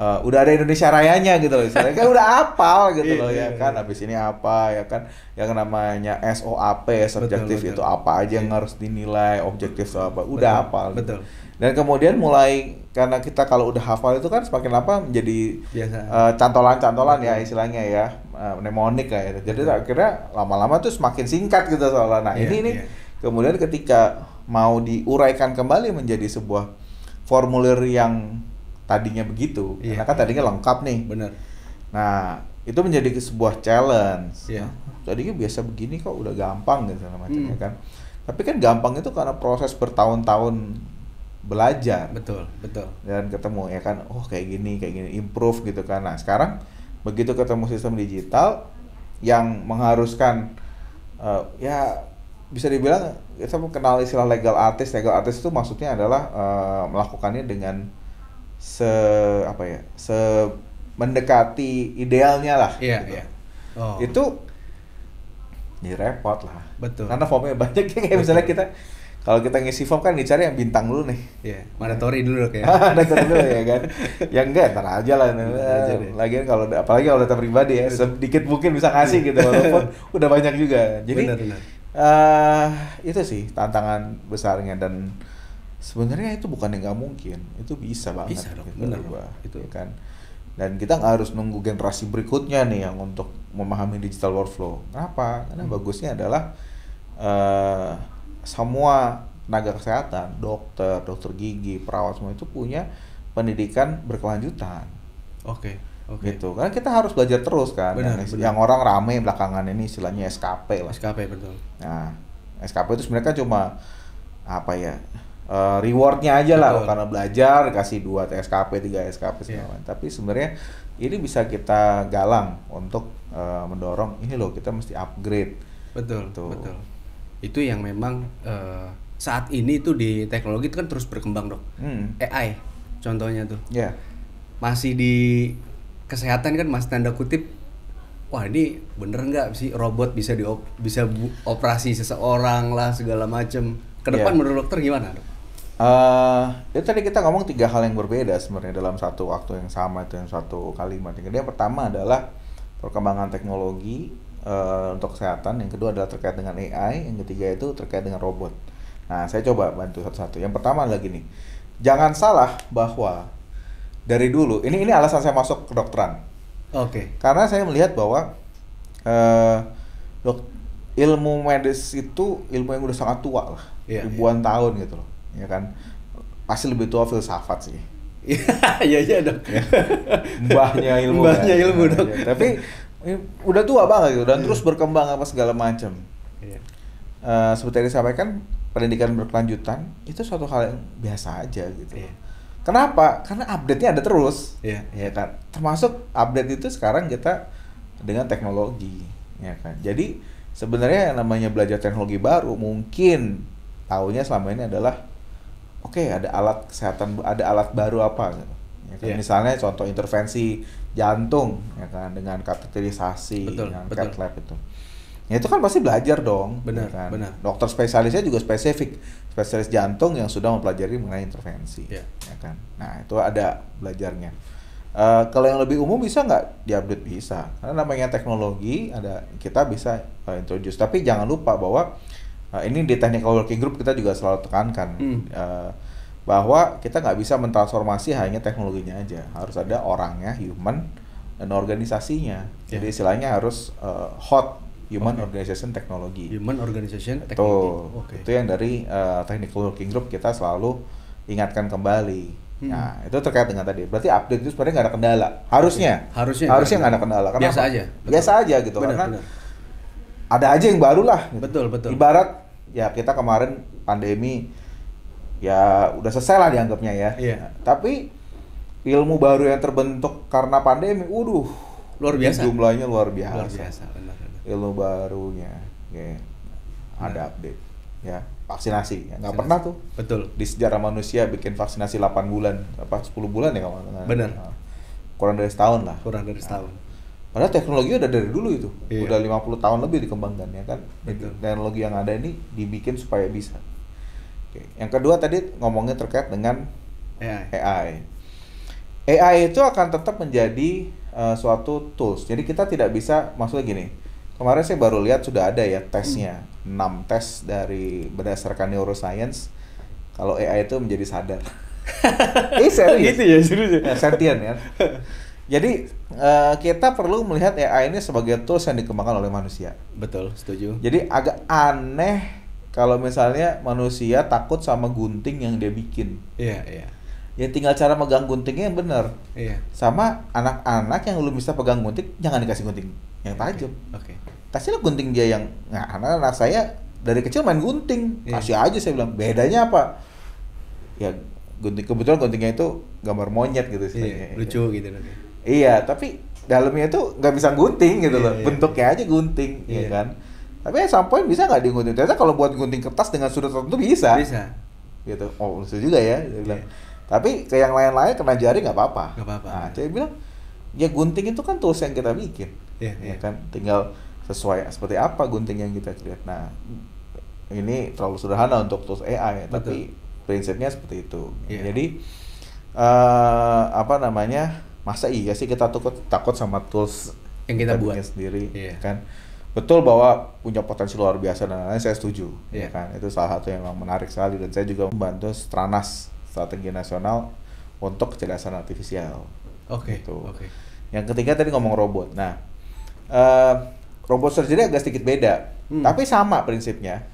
uh, udah ada Indonesia Rayanya gitu loh istilahnya kan udah apal gitu iya, loh ya kan habis ini apa ya kan yang namanya SOAP subjektif betul, itu apa aja yang harus dinilai objektif apa udah betul, apal gitu. betul dan kemudian mulai karena kita kalau udah hafal itu kan semakin apa menjadi biasa eh, cantolan-cantolan ya istilahnya ya uh, mnemonik lah ya jadi tak akhirnya lama-lama tuh semakin singkat gitu soalnya nah yeah, ini nih iya. kemudian ketika mau diuraikan kembali menjadi sebuah formulir yang tadinya begitu yeah. karena kan tadinya lengkap nih bener nah itu menjadi sebuah challenge yeah. tadinya biasa begini kok udah gampang gitu macamnya hmm. kan tapi kan gampang itu karena proses bertahun-tahun belajar. Betul, betul. Dan ketemu ya kan, oh kayak gini, kayak gini, improve gitu kan. Nah, sekarang begitu ketemu sistem digital yang mengharuskan uh, ya bisa dibilang kita ya kenal istilah legal artist Legal artist itu maksudnya adalah uh, melakukannya dengan se apa ya? se mendekati idealnya lah. Iya, yeah, gitu. yeah. Oh. Itu direpot lah. Betul. Karena formnya banyak ya kayak Betul. misalnya kita kalau kita ngisi form kan dicari yang bintang dulu nih. Iya, mandatory dulu kayak. mandatory dulu ya kan. Yang enggak, entar aja lah. Nah, aja kalau apalagi kalau data pribadi ya, sedikit mungkin bisa kasih gitu iya. walaupun udah banyak juga. Jadi benar, benar. Uh, itu sih tantangan besarnya dan sebenarnya itu bukan yang nggak mungkin, itu bisa banget. Bisa dong, gitu, benar. itu ya kan. Dan kita nggak harus nunggu generasi berikutnya nih yang untuk memahami digital workflow. Kenapa? Karena hmm. bagusnya adalah uh, semua tenaga kesehatan, dokter, dokter gigi, perawat semua itu punya pendidikan berkelanjutan. Oke. Okay. Okay. gitu kan kita harus belajar terus kan benar, yang, benar. yang orang rame belakangan ini istilahnya SKP lah SKP betul nah SKP itu sebenarnya kan cuma apa ya uh, rewardnya aja lah Betul. karena belajar kasih dua SKP tiga SKP segala yeah. tapi sebenarnya ini bisa kita galang untuk uh, mendorong ini loh kita mesti upgrade betul gitu. betul itu yang memang uh, saat ini itu di teknologi itu kan terus berkembang dok hmm. AI contohnya tuh yeah. masih di kesehatan kan masih tanda kutip wah ini bener nggak sih robot bisa di bisa operasi seseorang lah segala macem ke ya. depan yeah. menurut dokter gimana dok? Uh, ya tadi kita ngomong tiga hal yang berbeda sebenarnya dalam satu waktu yang sama itu yang satu kalimat. Yang dia yang pertama adalah perkembangan teknologi uh, untuk kesehatan, yang kedua adalah terkait dengan AI, yang ketiga itu terkait dengan robot. Nah, saya coba bantu satu-satu. Yang pertama lagi nih, Jangan salah bahwa dari dulu ini ini alasan saya masuk ke kedokteran. Oke. Okay. Karena saya melihat bahwa uh, ilmu medis itu ilmu yang udah sangat tua lah. Yeah, ribuan yeah. tahun gitu loh. Ya kan? Pasti lebih tua filsafat sih. Iya, iya, iya dok. Iya. Mbahnya ilmu. Mbahnya kan. ilmu dok. Iya, tapi udah tua banget gitu dan hmm. terus berkembang apa segala macam. Yeah. Iya. Uh, seperti yang disampaikan pendidikan berkelanjutan itu suatu hal yang biasa aja gitu. Yeah. Kenapa? Karena update-nya ada terus. Iya. Yeah. Ya kan. Termasuk update itu sekarang kita dengan teknologi, ya kan. Jadi sebenarnya yang namanya belajar teknologi baru mungkin tahunya selama ini adalah oke okay, ada alat kesehatan ada alat baru apa gitu. Ya kan? yeah. Misalnya contoh intervensi jantung ya kan dengan kapitalisasi dengan cath lab itu. Ya itu kan pasti belajar dong. Ya benar, ya kan? benar. Dokter spesialisnya juga spesifik, spesialis jantung yang sudah mempelajari mengenai intervensi. Yeah. Ya kan. Nah, itu ada belajarnya. Uh, kalau yang lebih umum bisa nggak diupdate bisa karena namanya teknologi ada kita bisa uh, introduce tapi jangan lupa bahwa uh, ini di technical working group kita juga selalu tekankan hmm. uh, bahwa kita nggak bisa mentransformasi hanya teknologinya aja harus ada orangnya human dan organisasinya yeah. jadi ya. istilahnya harus uh, hot human okay. organization teknologi human organization itu okay. itu yang dari uh, eh, technical working group kita selalu ingatkan kembali Hmm. Nah, itu terkait dengan tadi. Berarti update itu sebenarnya nggak ada kendala. Harusnya. Harusnya. Harusnya nggak ada kendala. Kenapa? Biasa aja. Betul. Biasa aja gitu. Benar, karena benar. ada aja yang baru lah. Gitu. Betul, betul. Ibarat ya kita kemarin pandemi ya udah selesai lah dianggapnya ya. Iya. Tapi ilmu baru yang terbentuk karena pandemi, waduh, luar biasa. Jumlahnya luar biasa. Luar biasa, benar. Ilmu barunya, ya. ada update, ya vaksinasi ya. nggak pernah tuh betul di sejarah manusia bikin vaksinasi 8 bulan apa 10 bulan ya kalau benar nah, kurang dari setahun lah kurang dari nah, setahun nah, Padahal teknologi udah dari dulu itu, iya. udah 50 tahun lebih dikembangkan ya kan. Betul. Teknologi yang ada ini dibikin supaya bisa. Oke. Yang kedua tadi ngomongnya terkait dengan AI. AI. AI itu akan tetap menjadi uh, suatu tools. Jadi kita tidak bisa maksudnya gini. Kemarin saya baru lihat sudah ada ya tesnya, hmm. 6 tes dari berdasarkan neuroscience kalau AI itu menjadi sadar. Ini eh, serius. Gitu ya, serius. Ya, ya sentient ya. Jadi uh, kita perlu melihat AI ini sebagai tools yang dikembangkan oleh manusia. Betul, setuju. Jadi agak aneh kalau misalnya manusia takut sama gunting yang dia bikin. Iya, yeah, iya. Yeah. Ya tinggal cara megang guntingnya yang benar. Iya. Yeah. Sama anak-anak yang belum bisa pegang gunting, jangan dikasih gunting yang tajam. Oke. Okay. Kasih okay. gunting dia yang nah anak-anak saya dari kecil main gunting. Iya. Kasih aja saya bilang. Bedanya apa? Ya gunting kebetulan guntingnya itu gambar monyet gitu sih. Iya, lucu gitu nanti. Iya, tapi dalamnya itu nggak bisa gunting gitu iya, loh. Iya. Bentuknya aja gunting, ya kan? Tapi at some point bisa nggak digunting? Ternyata kalau buat gunting kertas dengan sudut tertentu bisa. Bisa. Gitu. Oh, bisa juga ya. Dia bilang. Yeah. Tapi ke yang lain-lain kena jari nggak apa-apa. Nggak apa-apa. Nah, saya bilang ya gunting itu kan tools yang kita bikin. Yeah, ya iya. kan. Tinggal sesuai seperti apa gunting yang kita lihat Nah, ini terlalu sederhana untuk tools AI, Betul. tapi prinsipnya seperti itu. Yeah. Jadi uh, apa namanya? Masa iya sih kita takut takut sama tools yang kita, kita buat sendiri, yeah. kan? betul bahwa punya potensi luar biasa dan lain-lain saya setuju yeah. ya iya. kan itu salah satu yang memang menarik sekali dan saya juga membantu Stranas strategi nasional untuk kecerdasan artifisial oke okay. itu oke okay. yang ketiga tadi ngomong robot nah uh, robot surgery agak sedikit beda hmm. tapi sama prinsipnya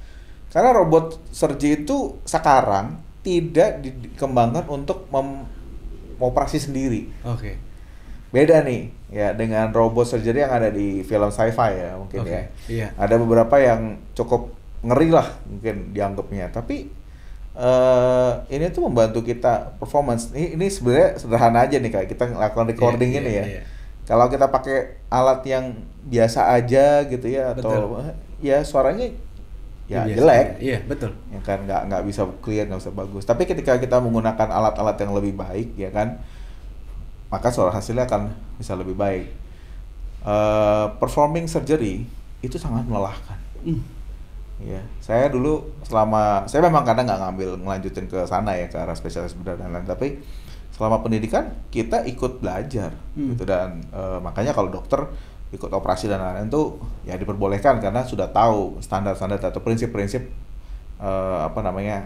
karena robot surgery itu sekarang tidak dikembangkan untuk mem operasi sendiri oke okay beda nih ya dengan robot surgery yang ada di film sci-fi ya mungkin okay. ya. Iya. Ada beberapa yang cukup ngeri lah mungkin dianggapnya. Tapi uh, ini tuh membantu kita performance. Ini, ini sebenarnya sederhana aja nih kayak kita lakukan iya, recording yeah, ini yeah, ya. Yeah. Kalau kita pakai alat yang biasa aja gitu ya betul. atau ya suaranya ya iya, biasa, jelek. Iya, betul. Ya kan nggak nggak bisa clear, nggak bisa bagus. Tapi ketika kita menggunakan alat-alat yang lebih baik ya kan maka suara hasilnya akan bisa lebih baik. Uh, performing surgery itu sangat melelahkan. Mm. Ya, saya dulu selama saya memang kadang nggak ngambil ngelanjutin ke sana ya ke arah spesialis bedah dan lain-lain, tapi selama pendidikan kita ikut belajar mm. gitu dan uh, makanya kalau dokter ikut operasi dan lain-lain itu ya diperbolehkan karena sudah tahu standar-standar atau prinsip-prinsip uh, apa namanya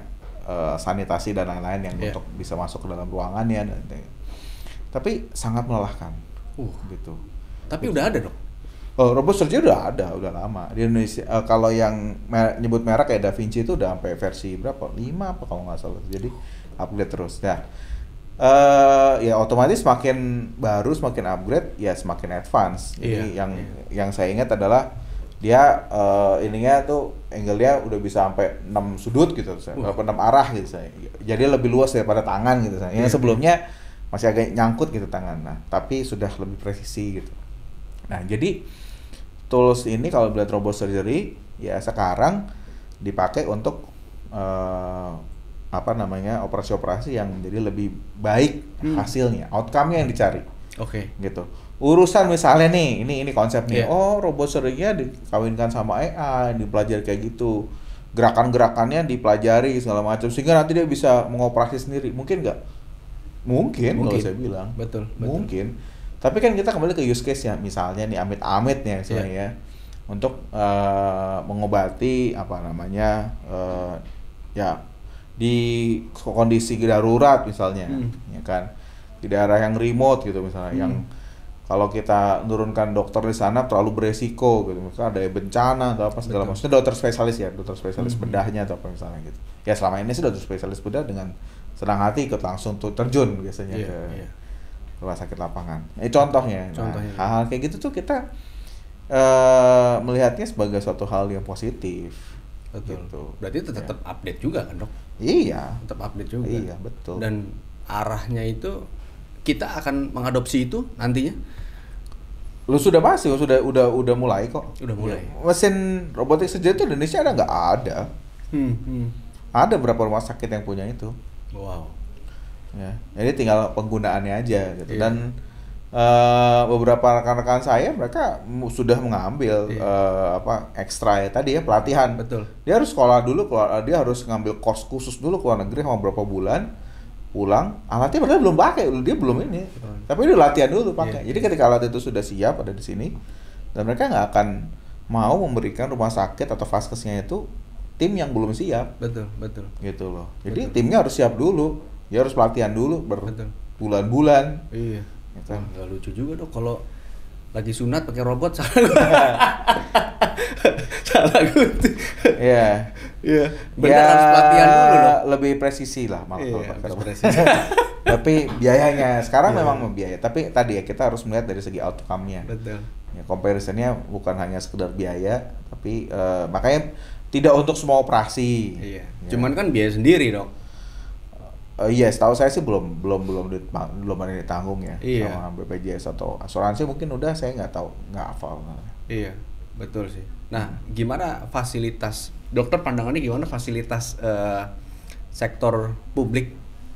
uh, sanitasi dan lain-lain yang yeah. untuk bisa masuk ke dalam ruangannya dan, dan tapi sangat melelahkan uh gitu tapi gitu. udah ada dong Oh, robot surgery udah ada, udah lama di Indonesia. Uh, kalau yang mer nyebut merek kayak Da Vinci itu udah sampai versi berapa? 5 apa kalau nggak salah. Jadi upgrade terus. Nah, uh, ya otomatis makin baru, semakin upgrade, ya semakin advance. Jadi iya, yang iya. yang saya ingat adalah dia uh, ininya tuh angle dia udah bisa sampai 6 sudut gitu, saya. Uh. 6 arah gitu saya. Jadi lebih luas daripada tangan gitu saya. Yang iya. sebelumnya masih agak nyangkut gitu tangan nah tapi sudah lebih presisi gitu nah jadi tools ini kalau buat robot surgery ya sekarang dipakai untuk uh, apa namanya operasi-operasi yang jadi lebih baik hmm. hasilnya outcome-nya yang dicari oke okay. gitu urusan misalnya nih ini ini konsep nih yeah. oh robot surgery-nya dikawinkan sama AI dipelajari kayak gitu gerakan-gerakannya dipelajari segala macam sehingga nanti dia bisa mengoperasi sendiri mungkin nggak Mungkin, mungkin. kalau saya bilang. Betul, betul. Mungkin. Tapi kan kita kembali ke use case ya, misalnya nih amit-amit nih misalnya yeah. Iya. ya. Untuk uh, mengobati apa namanya uh, ya di kondisi darurat misalnya, hmm. ya kan. Di daerah yang remote gitu misalnya, hmm. yang kalau kita nurunkan dokter di sana terlalu beresiko gitu Maka ada bencana atau apa segala Betul. maksudnya dokter spesialis ya dokter spesialis hmm. bedahnya atau apa misalnya gitu ya selama ini sih dokter spesialis bedah dengan senang hati ikut langsung tuh terjun biasanya yeah, ke yeah. rumah sakit lapangan Ini contohnya nah, contohnya nah, hal kayak gitu tuh kita uh, melihatnya sebagai suatu hal yang positif Betul. gitu berarti tetap, tetap ya. update juga kan dok iya tetap update juga iya betul dan arahnya itu kita akan mengadopsi itu nantinya? Lu sudah pasti, ya, sudah udah udah mulai kok. Udah mulai. Ya. Mesin robotik sejati Indonesia ada nggak ada? Hmm, hmm. Ada berapa rumah sakit yang punya itu? Wow. Ya, jadi tinggal penggunaannya aja gitu. Yeah. Dan uh, beberapa rekan-rekan saya mereka sudah mengambil yeah. Iya. uh, apa ekstra ya tadi ya pelatihan. Betul. Dia harus sekolah dulu, dia harus ngambil course khusus dulu ke luar negeri selama berapa bulan pulang alatnya padahal belum pakai dia belum ini tapi udah latihan dulu iya. pakai yeah. jadi ketika alat itu sudah siap ada di sini dan mereka nggak akan mau memberikan rumah sakit atau faskesnya itu tim yang belum siap betul betul gitu loh jadi betul. timnya harus siap dulu ya harus pelatihan dulu berbulan-bulan iya gitu. Wah, gak lucu juga dong kalau lagi sunat pakai robot salah salah gue Iya. Iya. Benar ya, harus pelatihan dulu loh. Lebih presisi lah malah iya, kalau presisi. tapi biayanya sekarang yeah. memang membiayai, tapi tadi ya kita harus melihat dari segi outcome-nya. Betul. Ya, comparisonnya bukan hanya sekedar biaya, tapi uh, makanya tidak untuk semua operasi. Iya. Ya. Cuman kan biaya sendiri, dong. Uh, eh, iya, setahu saya sih belum belum belum belum ada ditanggung ya iya. sama BPJS atau asuransi mungkin udah saya nggak tahu nggak hafal. Iya, betul sih. Nah, gimana fasilitas dokter pandangannya gimana fasilitas uh, sektor publik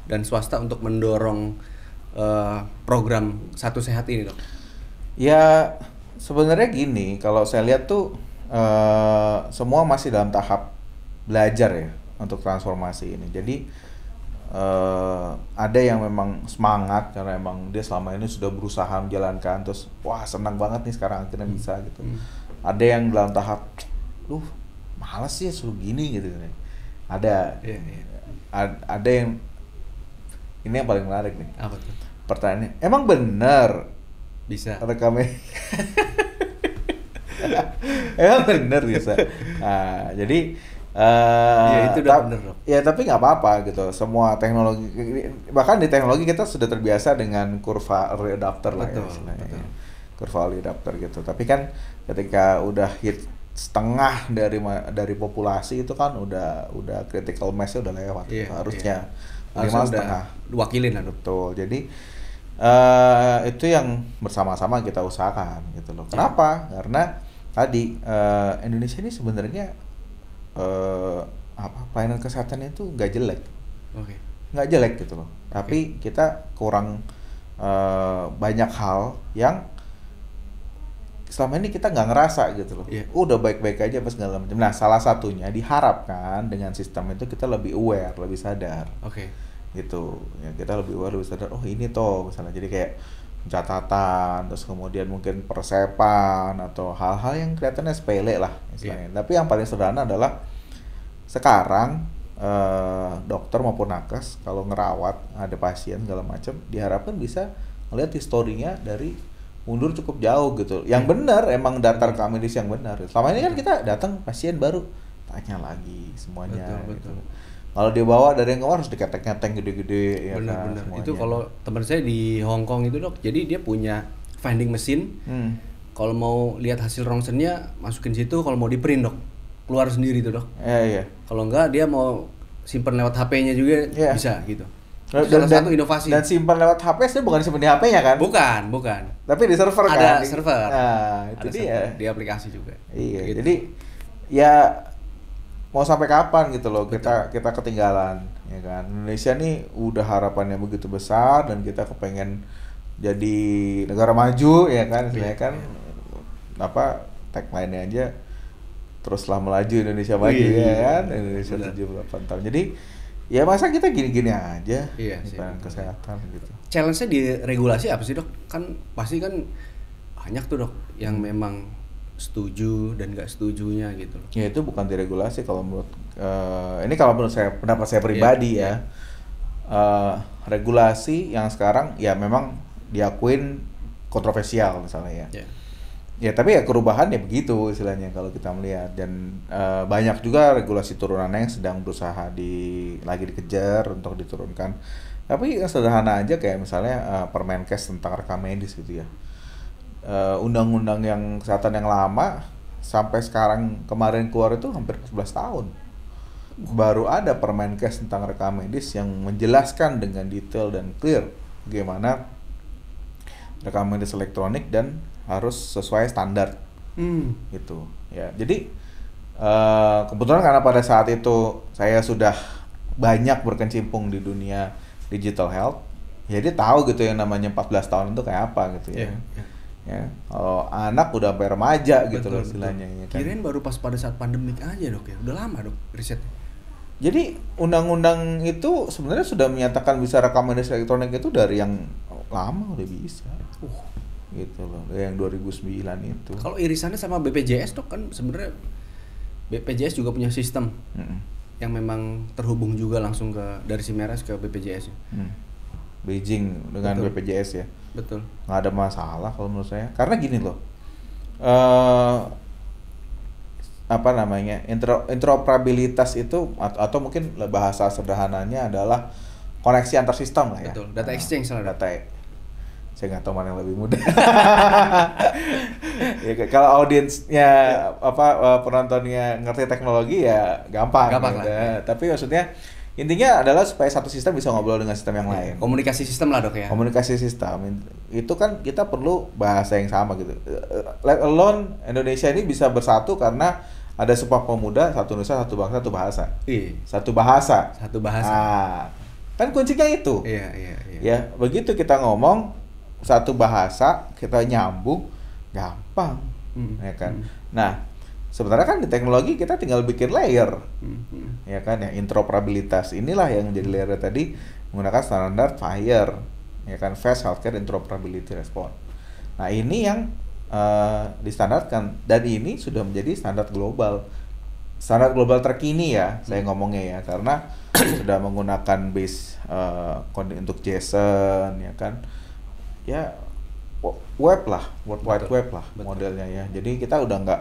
dan swasta untuk mendorong uh, program satu sehat ini, dok? Ya, sebenarnya gini, kalau saya lihat tuh uh, semua masih dalam tahap belajar ya untuk transformasi ini. Jadi uh, ada yang memang semangat karena emang dia selama ini sudah berusaha menjalankan terus wah senang banget nih sekarang akhirnya hmm. bisa gitu. Hmm ada yang dalam tahap lu malas sih ya suruh gini gitu kan. ada yeah, iya. Ad, ada yang ini yang paling menarik nih apa tuh pertanyaannya emang benar bisa rekamnya emang benar bisa nah, jadi Uh, ya itu udah bener Ya tapi nggak apa-apa gitu. Semua teknologi bahkan di teknologi kita sudah terbiasa dengan kurva readapter lah betul, ya. Betul. kurva Kurva adapter gitu. Tapi kan ketika udah hit setengah dari dari populasi itu kan udah udah critical massnya udah lewat yeah, harusnya yeah. minimal setengah wakilin lah betul jadi uh, itu yang bersama-sama kita usahakan gitu loh iya. kenapa yeah. karena tadi uh, Indonesia ini sebenarnya uh, apa pelayanan kesehatan itu gak jelek okay. gak jelek gitu loh okay. tapi kita kurang uh, banyak hal yang selama ini kita nggak ngerasa gitu loh. Yeah. Udah baik-baik aja pas segala macam. Nah, salah satunya diharapkan dengan sistem itu kita lebih aware, lebih sadar. Oke. Okay. Gitu. Ya, kita lebih aware, lebih sadar. Oh, ini toh misalnya. Jadi kayak catatan, terus kemudian mungkin persepan atau hal-hal yang kelihatannya sepele lah misalnya. Yeah. Tapi yang paling sederhana adalah sekarang eh, dokter maupun nakes kalau ngerawat ada pasien segala macam diharapkan bisa melihat historinya dari mundur cukup jauh gitu. Yang hmm. benar emang datar ke medis yang benar. Selama ini kan kita datang pasien baru tanya lagi semuanya. Betul, gitu. betul. Kalau dia bawa dari yang harus diketek-ketek gede-gede ya benar, kan, benar. Semuanya. Itu kalau teman saya di Hong Kong itu dok, jadi dia punya finding mesin. Hmm. Kalau mau lihat hasil rongsennya masukin situ, kalau mau di print dok, keluar sendiri tuh dok. Iya iya. Kalau enggak dia mau simpan lewat HP-nya juga yeah. bisa gitu. Nah, dan, salah satu inovasi. Dan simpan lewat HP sih bukan simpan di HP-nya kan? Bukan, bukan. Tapi di server ada kan? Ada server. Nah, itu ada dia. Di aplikasi juga. Iya. Gitu. Jadi ya mau sampai kapan gitu loh Betul. kita kita ketinggalan ya kan. Indonesia nih udah harapannya begitu besar dan kita kepengen jadi negara maju ya kan. Saya kan iya. apa tagline-nya aja teruslah melaju Indonesia maju ya kan. Indonesia puluh 78 tahun. Jadi ya masa kita gini-gini aja iya, sih, kesehatan gitu challenge di regulasi apa sih dok kan pasti kan banyak tuh dok yang hmm. memang setuju dan nggak setujunya gitu ya itu bukan diregulasi kalau menurut uh, ini kalau menurut saya pendapat saya pribadi iya, ya iya. Uh, regulasi yang sekarang ya memang diakuin kontroversial misalnya ya iya. Ya tapi ya perubahan ya begitu istilahnya kalau kita melihat dan e, banyak juga regulasi turunan yang sedang berusaha di lagi dikejar untuk diturunkan. Tapi yang sederhana aja kayak misalnya e, eh, Permenkes tentang rekam medis gitu ya. undang eh, undang-undang yang kesehatan yang lama sampai sekarang kemarin keluar itu hampir 11 tahun. Baru ada Permenkes tentang rekam medis yang menjelaskan dengan detail dan clear bagaimana rekam medis elektronik dan harus sesuai standar hmm. gitu ya jadi uh, kebetulan karena pada saat itu saya sudah banyak berkecimpung di dunia digital health jadi ya tahu gitu yang namanya 14 tahun itu kayak apa gitu ya. Yeah, iya. Ya, kalau anak udah sampai remaja gitu betul, gitu loh istilahnya. Ya kan? Kirain baru pas pada saat pandemik aja dok ya, udah lama dok riset. Jadi undang-undang itu sebenarnya sudah menyatakan bisa rekam elektronik itu dari yang lama udah bisa. Uh, gitu loh yang 2009 itu kalau irisannya sama BPJS tuh kan sebenarnya BPJS juga punya sistem mm -hmm. yang memang terhubung juga langsung ke dari si meres ke BPJS ya. mm. Beijing dengan betul. BPJS ya betul nggak ada masalah kalau menurut saya karena gini loh uh, apa namanya intro, interoperabilitas itu atau, atau mungkin bahasa sederhananya adalah koneksi antar sistem lah ya betul data nah, exchange nah, data e- saya nggak tahu mana yang lebih muda. ya, kalau audiensnya apa eh, penontonnya ngerti teknologi ya gampang. Gampang gitu. lah. Ya. Tapi maksudnya intinya adalah supaya satu sistem bisa ngobrol dengan sistem yang iya, lain. Komunikasi sistem lah dok ya. Komunikasi sistem itu kan kita perlu bahasa yang sama gitu. Let eh, eh, alone Indonesia ini bisa bersatu karena ada sebuah pemuda satu nusa satu bangsa satu bahasa. Iya. Satu bahasa. Satu bahasa. Nah, kan kuncinya itu. Iya iya. iya. Ya begitu kita ngomong satu bahasa kita nyambung gampang hmm. ya kan hmm. nah sebenarnya kan di teknologi kita tinggal bikin layer hmm. ya kan ya interoperabilitas inilah yang jadi layer tadi menggunakan standar fire ya kan fast healthcare interoperability response nah ini yang uh, distandarkan dan ini sudah menjadi standar global standar global terkini ya hmm. saya ngomongnya ya karena sudah menggunakan base uh, untuk JSON ya kan ya web lah, World Wide betul, Web lah betul. modelnya ya. Jadi kita udah nggak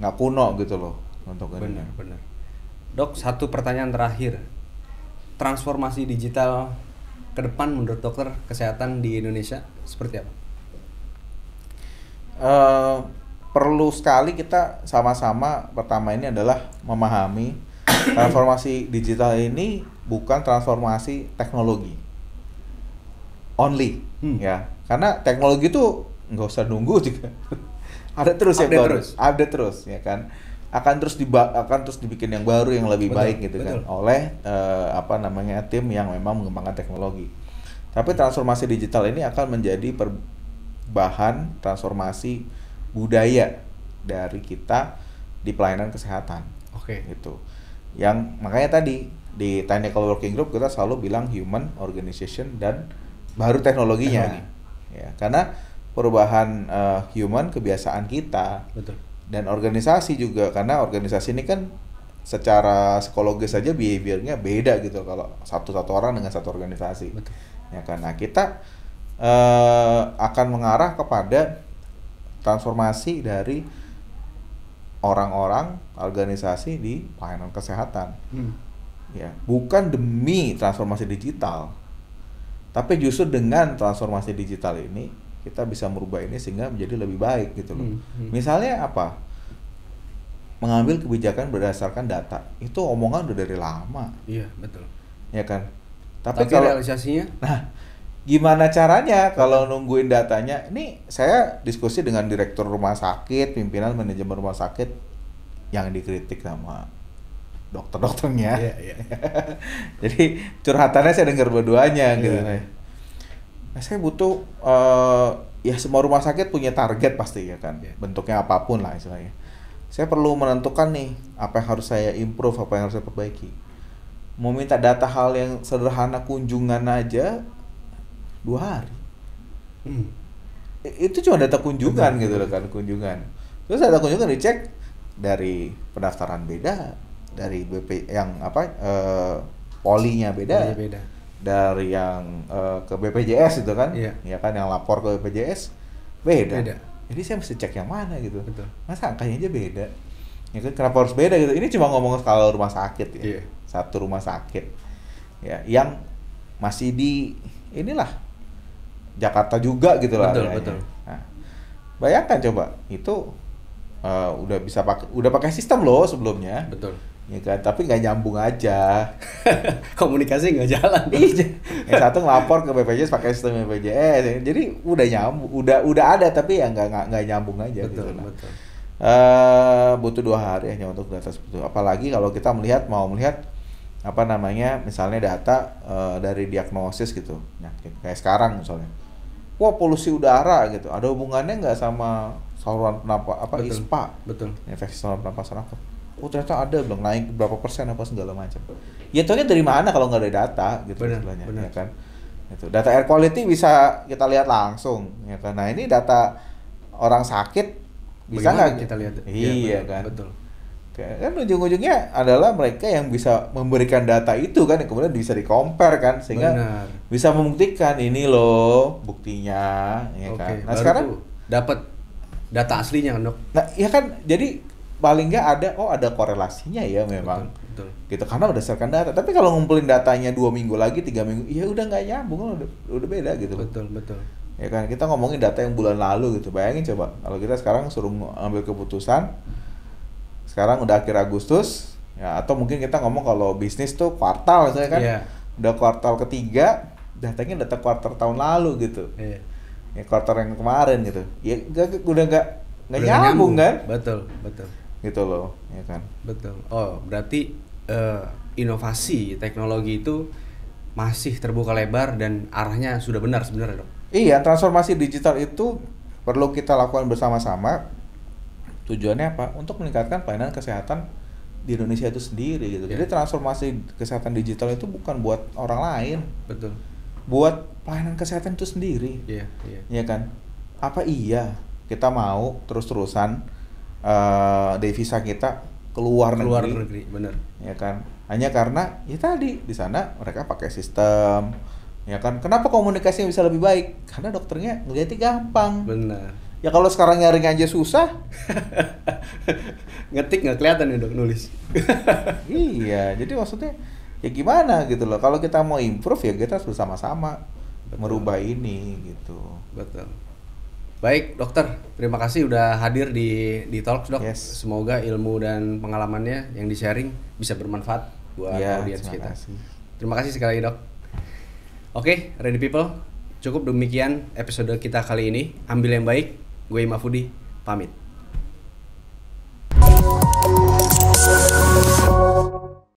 nggak kuno gitu loh untuk ini. benar. Dok, satu pertanyaan terakhir. Transformasi digital ke depan menurut dokter kesehatan di Indonesia seperti apa? Uh, perlu sekali kita sama-sama pertama ini adalah memahami transformasi digital ini bukan transformasi teknologi only hmm. ya karena teknologi itu nggak usah nunggu juga ada terus ya terus ada terus ya kan akan terus di akan terus dibikin yang baru yang lebih betul, baik gitu kan, betul. kan oleh uh, apa namanya tim yang memang mengembangkan teknologi tapi transformasi digital ini akan menjadi per bahan transformasi budaya dari kita di pelayanan kesehatan oke okay. gitu yang makanya tadi di technical working group kita selalu bilang human organization dan baru teknologinya Teknologi ya karena perubahan uh, human kebiasaan kita Betul. dan organisasi juga karena organisasi ini kan secara psikologis saja behaviornya beda gitu kalau satu satu orang dengan satu organisasi Betul. ya karena kita uh, akan mengarah kepada transformasi dari orang-orang organisasi di pelayanan kesehatan hmm. ya bukan demi transformasi digital tapi justru dengan transformasi digital ini kita bisa merubah ini sehingga menjadi lebih baik gitu loh. Hmm, hmm. Misalnya apa? Mengambil kebijakan berdasarkan data. Itu omongan udah dari lama. Iya, betul. Ya kan? Tapi, Tapi kalau realisasinya Nah, gimana caranya kalau nungguin datanya? Ini saya diskusi dengan direktur rumah sakit, pimpinan manajemen rumah sakit yang dikritik sama dokter-dokternya. Yeah, iya. yeah. Jadi curhatannya saya dengar berduanya yeah. gitu. Nah, saya butuh uh, ya semua rumah sakit punya target pasti ya kan. Yeah. Bentuknya apapun lah istilahnya. Saya perlu menentukan nih apa yang harus saya improve, apa yang harus saya perbaiki. Mau minta data hal yang sederhana kunjungan aja dua hari. Hmm. Itu cuma data kunjungan Benar. gitu loh kan kunjungan. Terus data kunjungan dicek dari pendaftaran beda, dari BP yang apa eh, polinya beda, polinya beda dari yang eh, ke BPJS itu kan iya. ya kan yang lapor ke BPJS beda. beda jadi saya mesti cek yang mana gitu Betul. masa angkanya aja beda ya kan kenapa harus beda gitu ini cuma ngomong kalau rumah sakit ya iya. satu rumah sakit ya yang masih di inilah Jakarta juga gitu lah betul, betul. Nah, bayangkan coba itu uh, udah bisa pakai udah pakai sistem loh sebelumnya betul ya kan tapi nggak nyambung aja komunikasi nggak jalan iya yang satu ngelapor ke BPJS pakai sistem BPJS jadi udah nyambung udah udah ada tapi ya nggak nggak nyambung aja betul, gitu betul. Uh, butuh dua hari hanya untuk data seperti itu apalagi kalau kita melihat mau melihat apa namanya misalnya data uh, dari diagnosis gitu nah, kayak sekarang misalnya wah polusi udara gitu ada hubungannya nggak sama saluran penapas apa betul, ISPA betul infeksi saluran pernapasan apa oh ternyata ada bilang naik berapa persen apa segala macam ya itu dari mana kalau nggak ada data gitu bener, istilahnya bener. ya kan itu data air quality bisa kita lihat langsung ya kan nah ini data orang sakit bisa nggak kita lihat iya ya, kan betul kan ujung-ujungnya adalah mereka yang bisa memberikan data itu kan yang kemudian bisa dikompar kan sehingga Benar. bisa membuktikan ini loh buktinya ya Oke, kan nah sekarang dapat data aslinya dok nah ya kan jadi paling nggak ada oh ada korelasinya ya memang betul, betul. gitu karena berdasarkan data tapi kalau ngumpulin datanya dua minggu lagi tiga minggu ya udah nggak nyambung udah, udah beda gitu betul betul ya kan kita ngomongin data yang bulan lalu gitu bayangin coba kalau kita sekarang suruh ambil keputusan sekarang udah akhir Agustus ya atau mungkin kita ngomong kalau bisnis tuh kuartal misalnya kan yeah. udah kuartal ketiga datanya data kuartal tahun lalu gitu yeah. ya kuartal yang kemarin gitu ya gak, udah nggak nggak nyambung, nyambung kan betul betul gitu loh ya kan betul oh berarti uh, inovasi teknologi itu masih terbuka lebar dan arahnya sudah benar sebenarnya dok iya transformasi digital itu perlu kita lakukan bersama-sama tujuannya apa untuk meningkatkan pelayanan kesehatan di Indonesia itu sendiri gitu yeah. jadi transformasi kesehatan digital itu bukan buat orang lain betul buat pelayanan kesehatan itu sendiri iya yeah, yeah. ya kan apa iya kita mau terus-terusan uh, devisa kita keluar, keluar negeri. negeri ya kan hanya karena ya tadi di sana mereka pakai sistem ya kan kenapa komunikasinya bisa lebih baik karena dokternya ngeliatnya gampang benar ya kalau sekarang nyaring aja susah ngetik nggak kelihatan ya dok nulis iya jadi maksudnya ya gimana gitu loh kalau kita mau improve ya kita harus bersama-sama merubah ini gitu betul Baik, dokter. Terima kasih udah hadir di di Talks, Dok. Yes. Semoga ilmu dan pengalamannya yang di-sharing bisa bermanfaat buat ya, audiens kita. Kasih. Terima kasih sekali, Dok. Oke, ready people. Cukup demikian episode kita kali ini. Ambil yang baik. Gue Imafudi pamit.